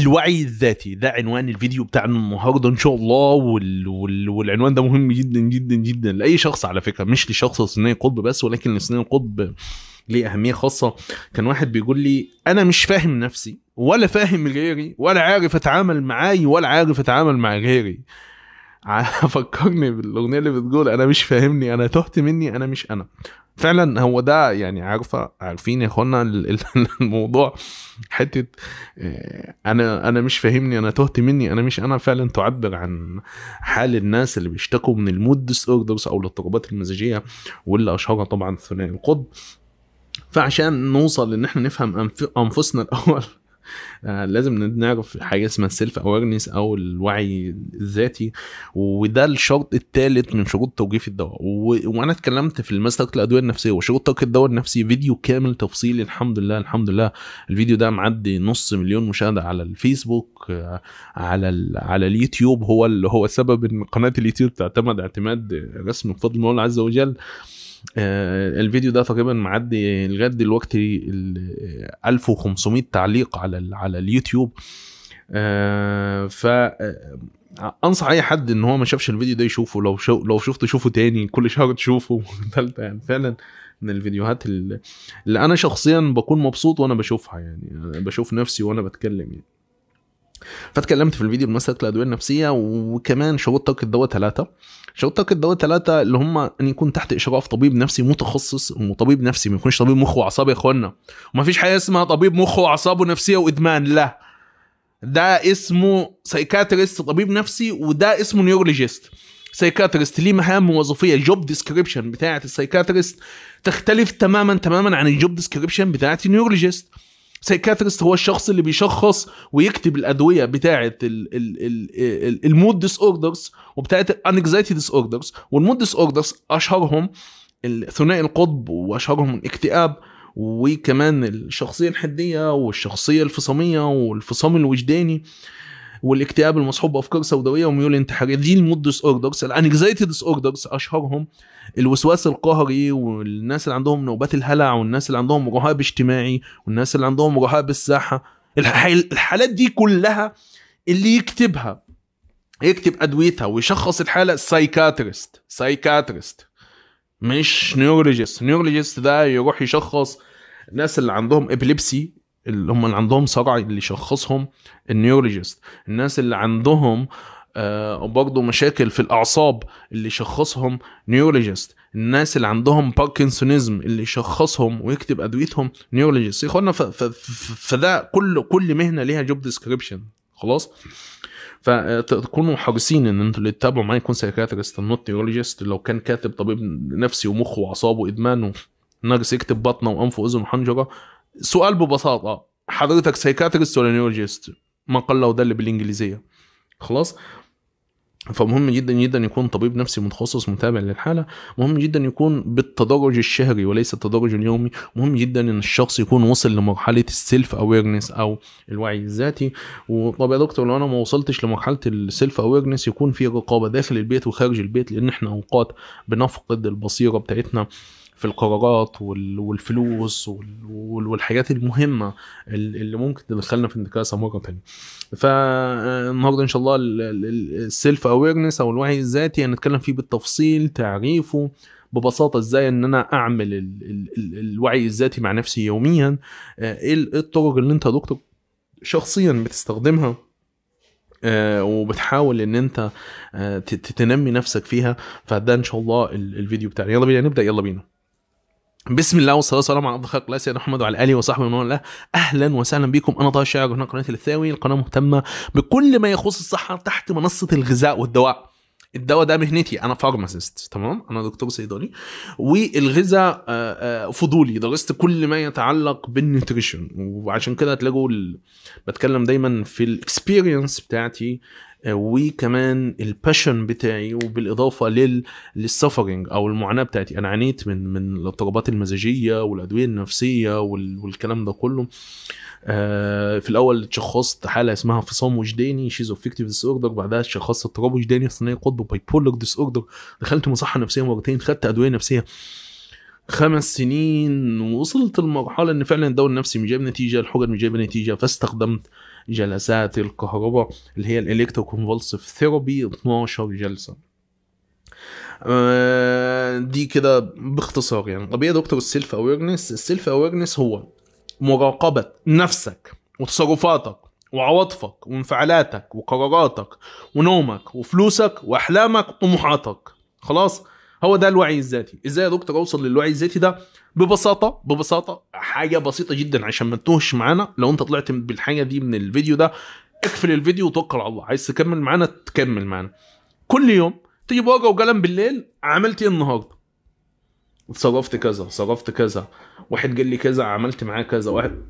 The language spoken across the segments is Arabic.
الوعي الذاتي ده عنوان الفيديو بتاعنا النهارده ان شاء الله وال... وال... والعنوان ده مهم جدا جدا جدا لاي شخص على فكره مش لشخص صينيه قطب بس ولكن لصينيه قطب ليه اهميه خاصه كان واحد بيقول لي انا مش فاهم نفسي ولا فاهم غيري ولا عارف اتعامل معاي ولا عارف اتعامل مع غيري فكرني بالاغنيه اللي بتقول انا مش فاهمني انا تهت مني انا مش انا فعلا هو ده يعني عارفه عارفين يا اخوانا الموضوع حته آه، انا انا مش فاهمني انا تهت مني انا مش انا فعلا تعبر عن حال الناس اللي بيشتكوا من المود ديس اوردرز او الاضطرابات المزاجيه واللي اشهرها طبعا ثنائي القطب فعشان نوصل ان احنا نفهم انفسنا الاول آه، لازم نعرف حاجه اسمها السيلف اويرنس او الوعي الذاتي وده الشرط الثالث من شروط توقيف الدواء وانا اتكلمت في الماستر الادويه النفسيه وشروط ترك الدواء النفسي فيديو كامل تفصيلي الحمد لله الحمد لله الفيديو ده معدي نص مليون مشاهده على الفيسبوك آه، على ال... على اليوتيوب هو اللي هو سبب ان قناه اليوتيوب تعتمد اعتماد رسمي بفضل الله عز وجل آه، الفيديو ده تقريبا معدي لغايه دلوقتي 1500 آه، تعليق على على اليوتيوب آه، ف انصح اي حد ان هو ما شافش الفيديو ده يشوفه لو شو لو شفته شوفه تاني كل شهر تشوفه ثالثه يعني فعلا من الفيديوهات اللي انا شخصيا بكون مبسوط وانا بشوفها يعني بشوف نفسي وانا بتكلم يعني فاتكلمت في الفيديو بمسألة الأدوية النفسية وكمان شويت طاقة الدواء ثلاثة شويت طاقة الدواء ثلاثة اللي هم أن يكون تحت إشراف طبيب نفسي متخصص وطبيب نفسي ما يكونش طبيب مخ وأعصاب يا إخوانا وما فيش حاجة اسمها طبيب مخ وأعصاب ونفسية وإدمان لا ده اسمه سايكاتريست طبيب نفسي وده اسمه نيورولوجيست سايكاتريست ليه مهام وظيفيه الجوب ديسكريبشن بتاعه السايكاتريست تختلف تماما تماما عن الجوب ديسكريبشن بتاعه النيورولوجيست سايكاترست هو الشخص اللي بيشخص ويكتب الادويه بتاعه المود ديس اوردرز وبتاعه الانكزايتي ديس اوردرز والمود ديس اوردرز اشهرهم ثنائي القطب واشهرهم الاكتئاب وكمان الشخصيه الحديه والشخصيه الفصاميه والفصام الوجداني والاكتئاب المصحوب بافكار سوداويه وميول انتحاريه دي المود ديس اوردرز الانكزايتي ديس اوردرز اشهرهم الوسواس القهري والناس اللي عندهم نوبات الهلع والناس اللي عندهم رهاب اجتماعي والناس اللي عندهم رهاب الساحه الحالات دي كلها اللي يكتبها يكتب ادويتها ويشخص الحاله سايكاتريست سايكاتريست مش نيورولوجيست نيورولوجيست ده يروح يشخص الناس اللي عندهم ابليبسي اللي هم اللي عندهم صرع اللي يشخصهم النيورولوجيست الناس اللي عندهم آه برضه مشاكل في الاعصاب اللي يشخصهم نيورولوجيست الناس اللي عندهم باركنسونيزم اللي يشخصهم ويكتب ادويتهم نيورولوجيست يا اخوانا فده كل كل مهنه ليها جوب ديسكريبشن خلاص فتكونوا آه، حريصين ان انتوا اللي تتابعوا معايا يكون سايكاتريست نوت نيورولوجيست لو كان كاتب طبيب نفسي ومخه واعصابه وادمانه نرس يكتب بطنه وانف واذن وحنجره سؤال ببساطه حضرتك سايكاتريست ولا نيولوجيست ما قل له ده اللي بالانجليزيه خلاص فمهم جدا جدا يكون طبيب نفسي متخصص متابع للحاله مهم جدا يكون بالتدرج الشهري وليس التدرج اليومي مهم جدا ان الشخص يكون وصل لمرحله السيلف اويرنس او الوعي الذاتي وطب يا دكتور لو انا ما وصلتش لمرحله السيلف اويرنس يكون في رقابه داخل البيت وخارج البيت لان احنا اوقات بنفقد البصيره بتاعتنا في القرارات والفلوس والحاجات المهمه اللي ممكن تدخلنا في الانتكاسه مره ثانيه فالنهارده ان شاء الله السيلف اويرنس او الوعي الذاتي هنتكلم فيه بالتفصيل تعريفه ببساطه ازاي ان انا اعمل الـ الـ الـ الوعي الذاتي مع نفسي يوميا ايه الطرق اللي انت يا دكتور شخصيا بتستخدمها آه، وبتحاول ان انت آه، تنمي نفسك فيها فده ان شاء الله الفيديو بتاعنا يلا بينا نبدا يلا بينا بسم الله والصلاة والسلام على أفضل خلق الله سيدنا محمد وعلى آله وصحبه ومن والاه أهلا وسهلا بكم أنا طه الشاعر هنا قناة الثاوي القناة مهتمة بكل ما يخص الصحة تحت منصة الغذاء والدواء الدواء ده مهنتي انا فارماسيست تمام انا دكتور صيدلي والغذاء آه، آه، فضولي درست كل ما يتعلق بالنيوتريشن وعشان كده هتلاقوا بتكلم دايما في الاكسبيرينس بتاعتي وكمان الباشن بتاعي وبالاضافه لل للسفرنج او المعاناه بتاعتي انا عانيت من من الاضطرابات المزاجيه والادويه النفسيه وال... والكلام ده كله آه في الاول اتشخصت حاله اسمها فصام وجداني شيزوفيكتيف ديس اوردر بعدها اتشخصت اضطراب وجداني ثنائي قطب باي بولر ديس اوردر دخلت مصحه نفسيه مرتين خدت ادويه نفسيه خمس سنين وصلت لمرحلة إن فعلا الدواء النفسي مش جايب نتيجة الحجج مش جايب نتيجة فاستخدمت جلسات الكهرباء اللي هي الالكترو كونفولسيف ثيرابي 12 جلسه آه، دي كده باختصار يعني طب ايه دكتور السيلف اويرنس السيلف اويرنس هو مراقبه نفسك وتصرفاتك وعواطفك وانفعالاتك وقراراتك ونومك وفلوسك واحلامك وطموحاتك خلاص هو ده الوعي الذاتي ازاي يا دكتور اوصل للوعي الذاتي ده ببساطه ببساطه حاجه بسيطه جدا عشان ما تتوهش معانا لو انت طلعت بالحاجه دي من الفيديو ده اقفل الفيديو وتوكل على الله عايز تكمل معانا تكمل معانا كل يوم تجيب ورقه وقلم بالليل عملت ايه النهارده اتصرفت كذا صرفت كذا واحد قال لي كذا عملت معاه كذا واحد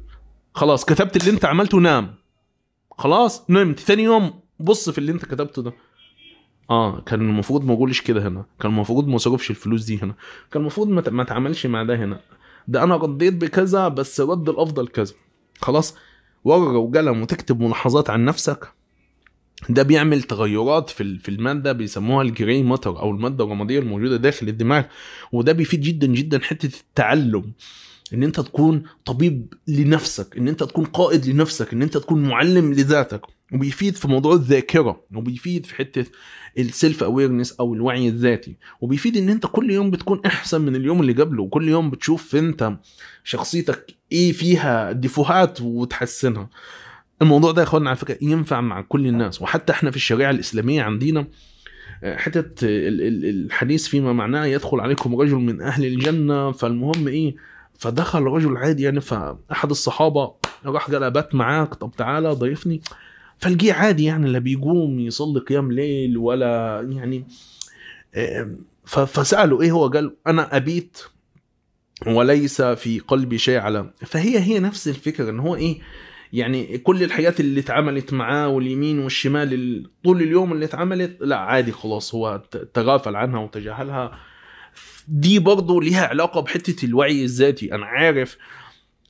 خلاص كتبت اللي انت عملته نام خلاص نمت ثاني يوم بص في اللي انت كتبته ده اه كان المفروض ما اقولش كده هنا كان المفروض ما اصرفش الفلوس دي هنا كان المفروض ما اتعاملش مع ده هنا ده انا رديت بكذا بس رد الافضل كذا خلاص ورقه وقلم وتكتب ملاحظات عن نفسك ده بيعمل تغيرات في في الماده بيسموها الجري ماتر او الماده الرماديه الموجوده داخل الدماغ وده بيفيد جدا جدا حته التعلم ان انت تكون طبيب لنفسك ان انت تكون قائد لنفسك ان انت تكون معلم لذاتك وبيفيد في موضوع الذاكره وبيفيد في حته السيلف اويرنس او الوعي الذاتي وبيفيد ان انت كل يوم بتكون احسن من اليوم اللي قبله وكل يوم بتشوف انت شخصيتك ايه فيها ديفوهات وتحسنها الموضوع ده يا اخوانا على فكره ينفع مع كل الناس وحتى احنا في الشريعه الاسلاميه عندنا آه، حتة الحديث فيما معناه يدخل عليكم رجل من أهل الجنة فالمهم إيه فدخل رجل عادي يعني فاحد الصحابه راح قال بات معاك طب تعالى ضيفني فالجي عادي يعني لا بيقوم يصلي قيام ليل ولا يعني فساله ايه هو قال انا ابيت وليس في قلبي شيء على فهي هي نفس الفكره ان هو ايه يعني كل الحاجات اللي اتعملت معاه واليمين والشمال طول اليوم اللي اتعملت لا عادي خلاص هو تغافل عنها وتجاهلها دي برضه ليها علاقه بحته الوعي الذاتي انا عارف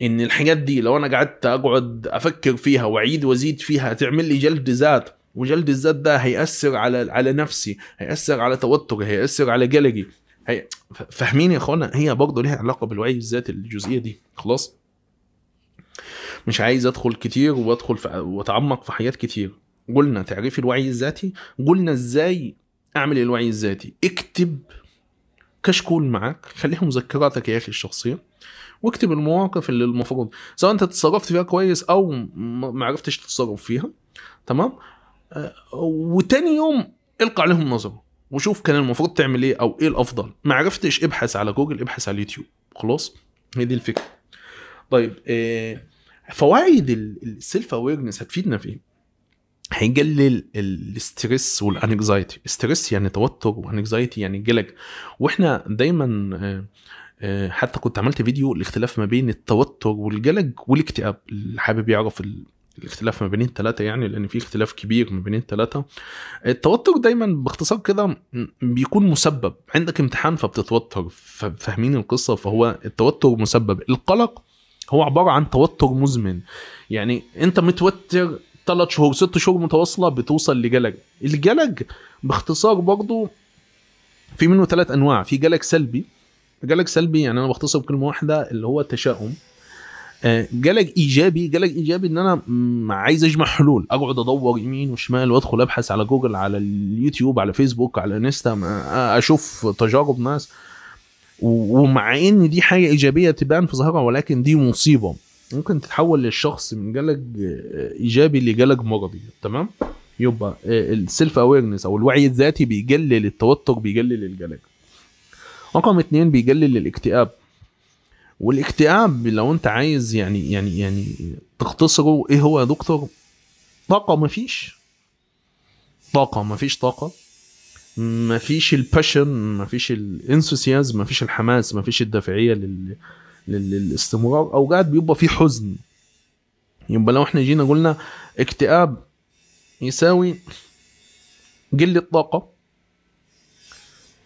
ان الحاجات دي لو انا قعدت اقعد افكر فيها واعيد وازيد فيها هتعمل لي جلد ذات وجلد الذات ده هيأثر على على نفسي هيأثر على توتري هيأثر على جلدي هي... فاهمين يا اخوانا هي برضه ليها علاقه بالوعي الذاتي الجزئيه دي خلاص مش عايز ادخل كتير وادخل في... واتعمق في حاجات كتير قلنا تعريف الوعي الذاتي قلنا ازاي اعمل الوعي الذاتي اكتب كشكول معاك خليهم مذكراتك يا اخي الشخصيه واكتب المواقف اللي المفروض سواء انت تصرفت فيها كويس او ما عرفتش تتصرف فيها تمام آه، وتاني يوم القى عليهم نظره وشوف كان المفروض تعمل ايه او ايه الافضل ما عرفتش ابحث على جوجل ابحث على اليوتيوب خلاص هي دي الفكره طيب فوائد السيلف اويرنس هتفيدنا في ايه هيقلل الاسترس والانكزايتي استرس يعني توتر وانكزايتي يعني قلق واحنا دايما آه، آه، حتى كنت عملت فيديو الاختلاف ما بين التوتر والقلق والاكتئاب اللي حابب يعرف الاختلاف ما بين الثلاثه يعني لان في اختلاف كبير ما بين الثلاثه التوتر دايما باختصار كده بيكون مسبب عندك امتحان فبتتوتر فاهمين القصه فهو التوتر مسبب القلق هو عباره عن توتر مزمن يعني انت متوتر ثلاث شهور ست شهور متواصله بتوصل لجلج الجلج باختصار برضه في منه ثلاث انواع في جلج سلبي جلج سلبي يعني انا بختصر بكلمه واحده اللي هو التشاؤم آه، جلج ايجابي جلج ايجابي ان انا عايز اجمع حلول اقعد ادور يمين وشمال وادخل ابحث على جوجل على اليوتيوب على فيسبوك على انستا اشوف تجارب ناس ومع ان دي حاجه ايجابيه تبان في ظاهرها ولكن دي مصيبه ممكن تتحول للشخص من جالك ايجابي لجالك مرضي تمام يبقى آه، السيلف اويرنس او الوعي الذاتي بيقلل التوتر بيقلل الجلد رقم اتنين بيقلل الاكتئاب والاكتئاب لو انت عايز يعني يعني يعني تختصره ايه هو يا دكتور طاقة مفيش طاقة مفيش طاقة مفيش الباشن مفيش ما مفيش الحماس مفيش الدافعية لل للاستمرار اوقات بيبقى في حزن يبقى لو احنا جينا قلنا اكتئاب يساوي قلة طاقة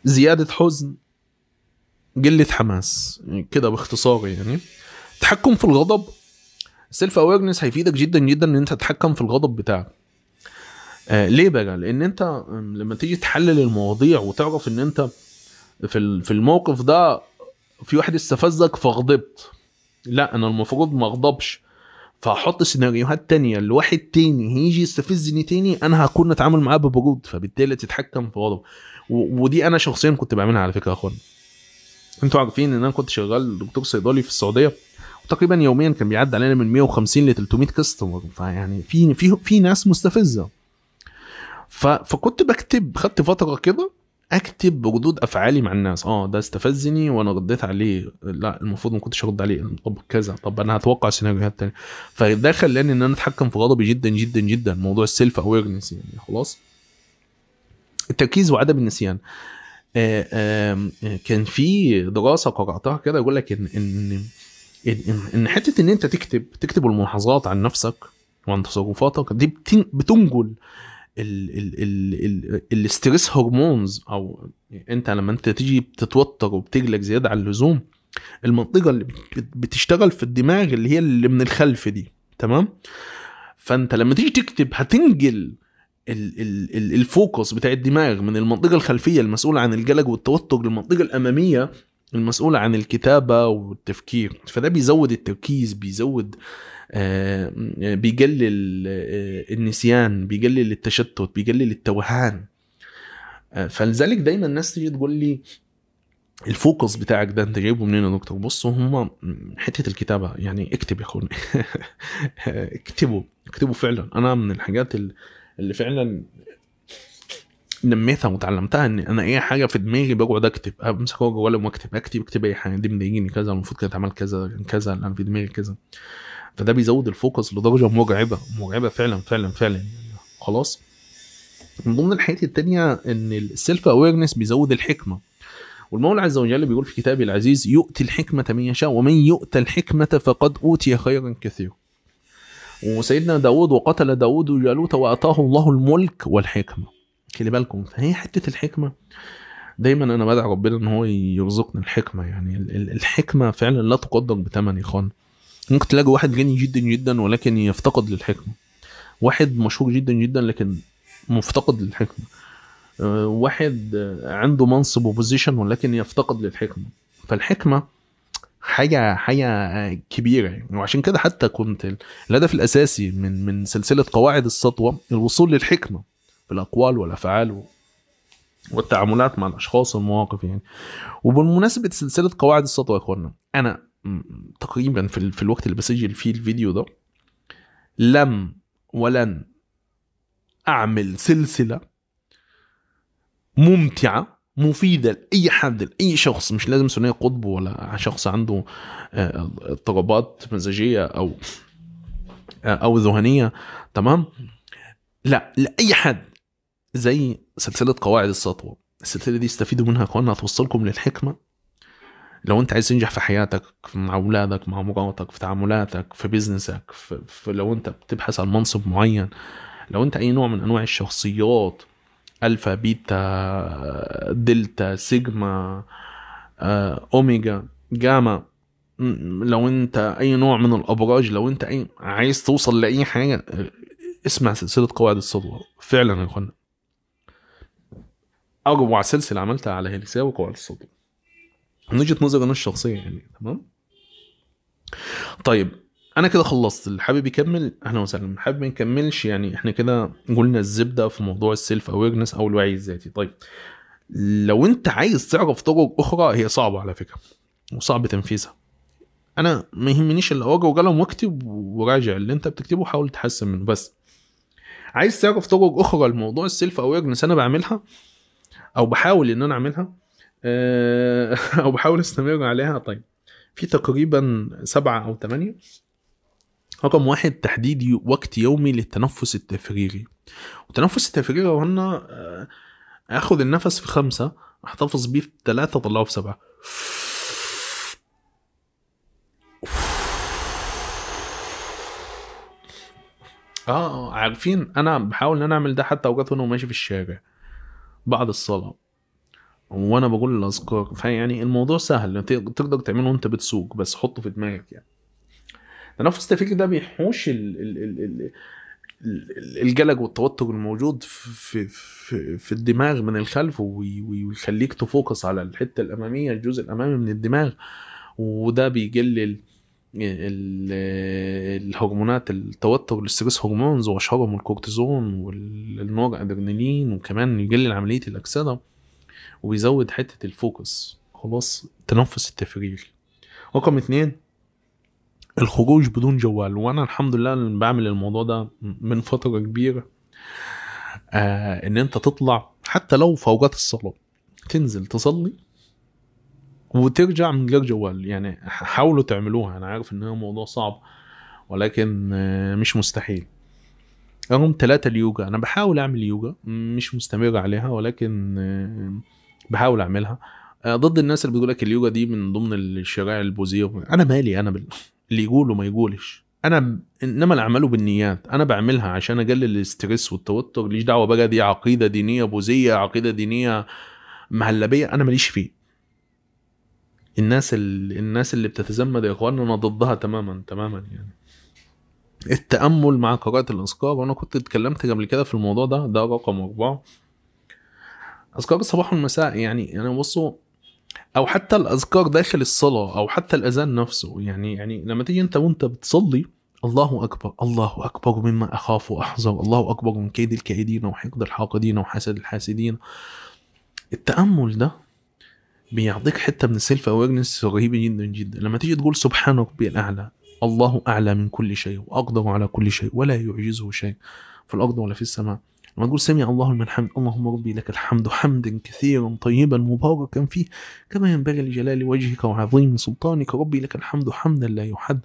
زيادة حزن قلة حماس كده باختصار يعني تحكم في الغضب سيلف اويرنس هيفيدك جدا جدا ان انت تتحكم في الغضب بتاعك آه ليه بقى لان انت لما تيجي تحلل المواضيع وتعرف ان انت في في الموقف ده في واحد استفزك فغضبت لا انا المفروض ما اغضبش فاحط سيناريوهات تانية لواحد تاني هيجي يستفزني تاني انا هكون اتعامل معاه ببرود فبالتالي تتحكم في غضب ودي انا شخصيا كنت بعملها على فكره يا اخوان انتوا عارفين ان انا كنت شغال دكتور صيدلي في السعوديه وتقريبا يوميا كان بيعدي علينا من 150 ل 300 كاستمر فيعني في في في ناس مستفزه ف... فكنت بكتب خدت فتره كده اكتب بردود افعالي مع الناس اه ده استفزني وانا رديت عليه لا المفروض ما كنتش ارد عليه طب كذا طب انا هتوقع سيناريوهات تانية فده خلاني ان انا اتحكم في غضبي جدا جدا جدا موضوع السيلف اويرنس يعني خلاص التركيز وعدم النسيان آآ آه، آآ آه، كان في دراسه قراتها كده يقول لك ان ان ان, إن حته ان انت تكتب تكتب الملاحظات عن نفسك وعن تصرفاتك دي بتنجل الستريس هرمونز او انت لما انت تيجي بتتوتر وبتقلق زياده عن اللزوم المنطقه اللي بتشتغل في الدماغ اللي هي اللي من الخلف دي تمام فانت لما تيجي تكتب هتنقل ال ال الفوكس بتاع الدماغ من المنطقه الخلفيه المسؤوله عن القلق والتوتر للمنطقه الاماميه المسؤوله عن الكتابه والتفكير فده بيزود التركيز بيزود آه، بيقلل آه، النسيان بيقلل التشتت بيقلل التوهان آه، فلذلك دايما الناس تيجي تقول لي الفوكس بتاعك ده انت جايبه منين يا دكتور بص هم حته الكتابه يعني اكتب يا اخواني اكتبوا اكتبوا فعلا انا من الحاجات اللي فعلا نميتها وتعلمتها ان انا اي حاجه في دماغي بقعد اكتب امسك ورقه وقلم واكتب اكتب اكتب اي حاجه دي مضايقني كذا المفروض كانت اتعمل كذا كذا انا في دماغي كذا فده بيزود الفوكس لدرجه مرعبه مرعبه فعلا فعلا فعلا يعني خلاص من ضمن الحاجات التانية ان السيلف اويرنس بيزود الحكمه والمولى عز وجل بيقول في كتابه العزيز يؤتي الحكمة من يشاء ومن يؤت الحكمة فقد أوتي خيرا كثيرا وسيدنا داود وقتل داود جالوت وأعطاه الله الملك والحكمة خلي بالكم فهي حته الحكمه دايما انا بدعي ربنا ان هو يرزقنا الحكمه يعني الحكمه فعلا لا تقدر بثمن يا اخوان ممكن تلاقي واحد غني جدا جدا ولكن يفتقد للحكمه واحد مشهور جدا جدا لكن مفتقد للحكمه آه، واحد عنده منصب وبوزيشن ولكن يفتقد للحكمه فالحكمه حاجه حاجه كبيره يعني وعشان كده حتى كنت الهدف الاساسي من من سلسله قواعد السطوه الوصول للحكمه بالأقوال والأفعال والتعاملات مع الأشخاص والمواقف يعني وبالمناسبه سلسلة قواعد السطوة يا إخوانا أنا تقريبا في, في الوقت اللي بسجل فيه الفيديو ده لم ولن أعمل سلسلة ممتعة مفيدة لأي حد لأي شخص مش لازم ثنائي قطب ولا شخص عنده آه، اضطرابات مزاجية أو آه، أو ذهنية تمام لا لأي حد زي سلسله قواعد السطوه السلسله دي استفيدوا منها اخوانا هتوصلكم للحكمه لو انت عايز تنجح في حياتك مع اولادك مع مراتك في تعاملاتك في بيزنسك في, في لو انت بتبحث عن منصب معين لو انت اي نوع من انواع الشخصيات الفا بيتا دلتا سيجما آه، اوميجا جاما لو انت اي نوع من الابراج لو انت اي عايز توصل لاي حاجه اسمع سلسله قواعد السطوه فعلا يا اخوانا اروع سلسله عملتها على هيليساوي وقوى الصوت من وجهه نظري انا الشخصيه يعني تمام طيب انا كده خلصت اللي حابب يكمل اهلا وسهلا حابب ما يكملش يعني احنا كده قلنا الزبده في موضوع السيلف اويرنس او الوعي الذاتي طيب لو انت عايز تعرف طرق اخرى هي صعبه على فكره وصعب تنفيذها انا ما يهمنيش الا اوجه وقلم واكتب وراجع اللي انت بتكتبه وحاول تحسن منه بس عايز تعرف طرق اخرى لموضوع السيلف اويرنس انا بعملها او بحاول ان انا اعملها آه، او بحاول استمر عليها طيب في تقريبا سبعة او ثمانية رقم واحد تحديد وقت يومي للتنفس التفريغي والتنفس التفريغي هو ان اخد النفس في خمسة احتفظ بيه في ثلاثة اطلعه في سبعة اه عارفين انا بحاول ان انا اعمل ده حتى اوقات وانا ماشي في الشارع بعد الصلاه وانا بقول الاذكار فيعني الموضوع سهل تقدر تعمله وانت بتسوق بس حطه في دماغك يعني تنفس التفكير ده بيحوش ال ال ال ال الجلج والتوتر الموجود في في في الدماغ من الخلف ويخليك تفوكس على الحته الاماميه الجزء الامامي من الدماغ وده بيقلل الهرمونات التوتر والاستريس هرمونز واشهرهم الكورتيزون والنوع ادرينالين وكمان يقلل عمليه الاكسده وبيزود حته الفوكس خلاص تنفس التفريغ رقم اثنين الخروج بدون جوال وانا الحمد لله بعمل الموضوع ده من فتره كبيره آه ان انت تطلع حتى لو في اوقات الصلاه تنزل تصلي وترجع من غير جوال يعني حاولوا تعملوها انا عارف ان الموضوع موضوع صعب ولكن آه، مش مستحيل رقم ثلاثة اليوجا انا بحاول اعمل يوجا مش مستمر عليها ولكن آه، بحاول اعملها آه، ضد الناس اللي بتقول لك اليوجا دي من ضمن الشرائع البوذيه انا مالي انا بال... اللي يقوله ما يقولش انا انما الاعمال بالنيات انا بعملها عشان اقلل الاستريس والتوتر ليش دعوه بقى دي عقيده دينيه بوذيه عقيده دينيه مهلبيه انا ماليش فيه الناس اللي الناس اللي بتتزمد يا اخوان انا ضدها تماما تماما يعني التامل مع قراءه الاذكار وانا كنت اتكلمت قبل كده في الموضوع ده ده رقم اربعه اذكار الصباح والمساء يعني انا بصوا او حتى الاذكار داخل الصلاه او حتى الاذان نفسه يعني يعني لما تيجي انت وانت بتصلي الله اكبر الله اكبر مما اخاف واحذر الله اكبر من كيد الكائدين وحقد الحاقدين وحسد الحاسدين التامل ده بيعطيك حته من السيلف اويرنس رهيبه جدا جدا لما تيجي تقول سبحان ربي الاعلى الله اعلى من كل شيء واقدر على كل شيء ولا يعجزه شيء في الارض ولا في السماء لما تقول سمع الله لمن حمد اللهم ربي لك الحمد حمدا كثيرا طيبا مباركا فيه كما ينبغي لجلال وجهك وعظيم سلطانك ربي لك الحمد حمدا لا يحد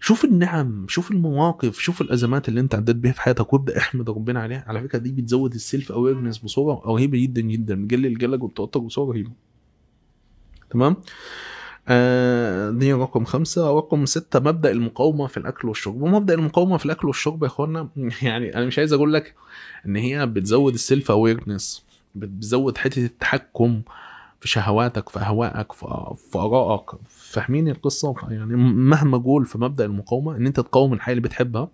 شوف النعم شوف المواقف شوف الازمات اللي انت عديت بيها في حياتك وابدا احمد ربنا عليها على فكره دي بتزود السيلف اويرنس بصوره رهيبه جدا جدا بتقلل القلق والتوتر بصوره رهيبه تمام آه دي رقم خمسة رقم ستة مبدأ المقاومة في الأكل والشرب ومبدأ المقاومة في الأكل والشرب يا إخوانا يعني أنا مش عايز أقول لك إن هي بتزود السيلف أويرنس بتزود حتة التحكم في شهواتك في اهوائك في, آه، ارائك فاهمين القصه يعني مهما جول في مبدا المقاومه ان انت تقاوم الحياه اللي بتحبها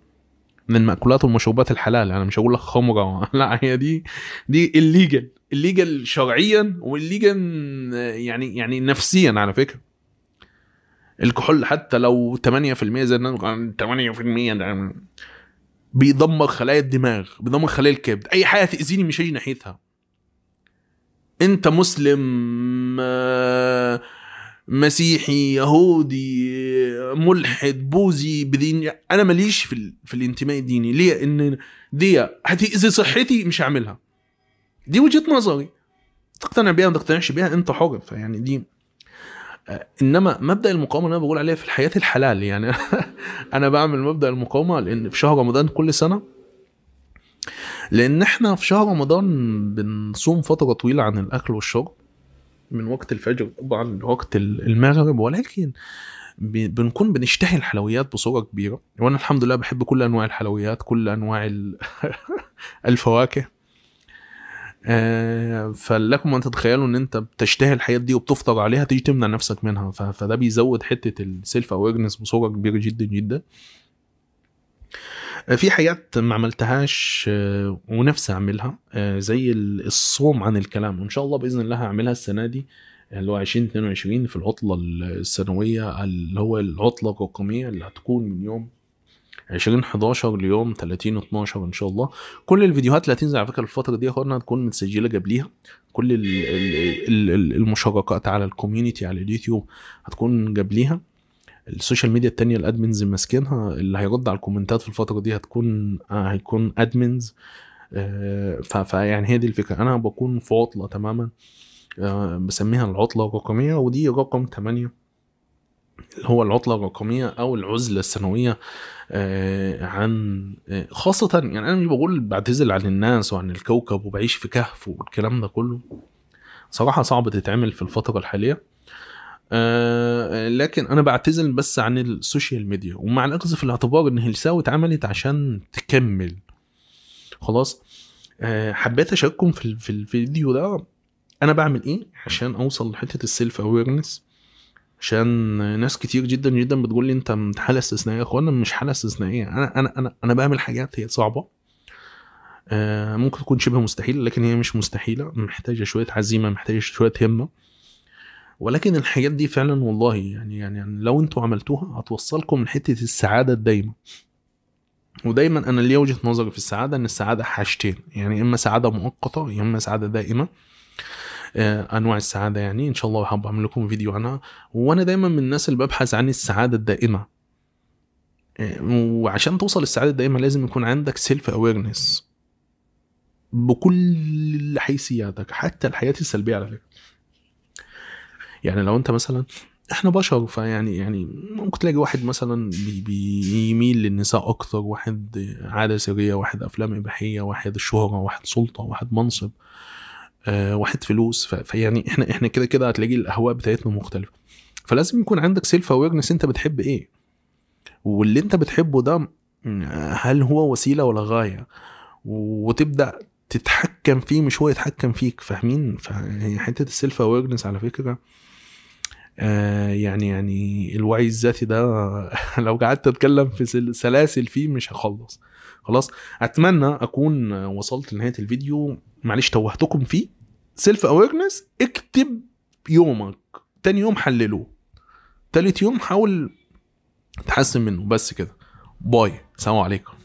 من المأكولات والمشروبات الحلال انا مش هقول لك خمره لا هي دي دي الليجل الليجل شرعيا والليجل يعني يعني نفسيا على فكره الكحول حتى لو 8% زي 8% ده بيدمر خلايا الدماغ بيدمر خلايا الكبد اي حاجه تاذيني مش هاجي ناحيتها انت مسلم آه، مسيحي يهودي آه، ملحد بوذي بدين انا ماليش في, ال... في الانتماء الديني ليه ان دي هتأذي صحتي مش هعملها دي وجهه نظري تقتنع بيها ما تقتنعش بيها انت حر فيعني دي آه، انما مبدا المقاومه اللي انا بقول عليها في الحياه الحلال يعني انا بعمل مبدا المقاومه لان في شهر رمضان كل سنه لان احنا في شهر رمضان بنصوم فتره طويله عن الاكل والشرب من وقت الفجر طبعا لوقت المغرب ولكن بنكون بنشتهي الحلويات بصوره كبيره وانا الحمد لله بحب كل انواع الحلويات كل انواع الفواكه آه، فلكم ان تتخيلوا ان انت بتشتهي الحاجات دي وبتفطر عليها تيجي تمنع نفسك منها فده بيزود حته السيلف اويرنس بصوره كبيره جدا جدا آه، في حاجات ما عملتهاش آه، ونفسي اعملها آه، زي الصوم عن الكلام وان شاء الله باذن الله هعملها السنه دي اللي هو 2022 في العطله السنويه اللي هو العطله الرقميه اللي هتكون من يوم 20 11 ليوم 30 12 ان شاء الله كل الفيديوهات اللي هتنزل على فكره الفتره دي اخرنا هتكون متسجله قبليها كل المشاركات على الكوميونتي على اليوتيوب هتكون قبليها السوشيال ميديا التانية الادمنز ماسكينها اللي هيرد على الكومنتات في الفتره دي هتكون آه، هيكون ادمنز آه، فيعني هي دي الفكره انا بكون في عطله تماما آه، بسميها العطله الرقميه ودي رقم تمانية اللي هو العطله الرقميه او العزله السنويه عن خاصه يعني انا مش بقول بعتزل عن الناس وعن الكوكب وبعيش في كهف والكلام ده كله صراحه صعب تتعمل في الفتره الحاليه آه لكن انا بعتزل بس عن السوشيال ميديا ومع الاخذ في الاعتبار ان هلساوي اتعملت عشان تكمل خلاص آه حبيت اشارككم في, في الفيديو ده انا بعمل ايه عشان اوصل لحته السيلف اويرنس عشان ناس كتير جدا جدا بتقول لي انت حاله استثنائيه يا اخوانا مش حاله استثنائيه انا انا انا انا بعمل حاجات هي صعبه آه ممكن تكون شبه مستحيله لكن هي مش مستحيله محتاجه شويه عزيمه محتاجه شويه همه ولكن الحاجات دي فعلا والله يعني يعني, لو انتوا عملتوها هتوصلكم لحته السعاده الدايمه ودايما انا ليا وجهه نظري في السعاده ان السعاده حاجتين يعني اما سعاده مؤقته يا اما سعاده دائمه آه، انواع السعاده يعني ان شاء الله هحب اعمل لكم فيديو عنها وانا دايما من الناس اللي ببحث عن السعاده الدائمه آه، وعشان توصل للسعاده الدائمه لازم يكون عندك سيلف اويرنس بكل حيثياتك حتى الحياه السلبيه على فكره يعني لو انت مثلا احنا بشر فيعني يعني ممكن تلاقي واحد مثلا بيميل للنساء اكثر واحد عاده سريه واحد افلام اباحيه واحد الشهره واحد سلطه واحد منصب آه واحد فلوس فيعني احنا احنا كده كده هتلاقي الاهواء بتاعتنا مختلفه فلازم يكون عندك سيلف اويرنس انت بتحب ايه واللي انت بتحبه ده هل هو وسيله ولا غايه وتبدا تتحكم فيه مش هو يتحكم فيك فاهمين فهي حته السيلف اويرنس على فكره آه، يعني يعني الوعي الذاتي ده لو قعدت اتكلم في سلاسل فيه مش هخلص خلاص اتمنى اكون وصلت لنهايه الفيديو معلش توهتكم فيه سيلف اويرنس اكتب يومك تاني يوم حلله تالت يوم حاول تحسن منه بس كده باي سلام عليكم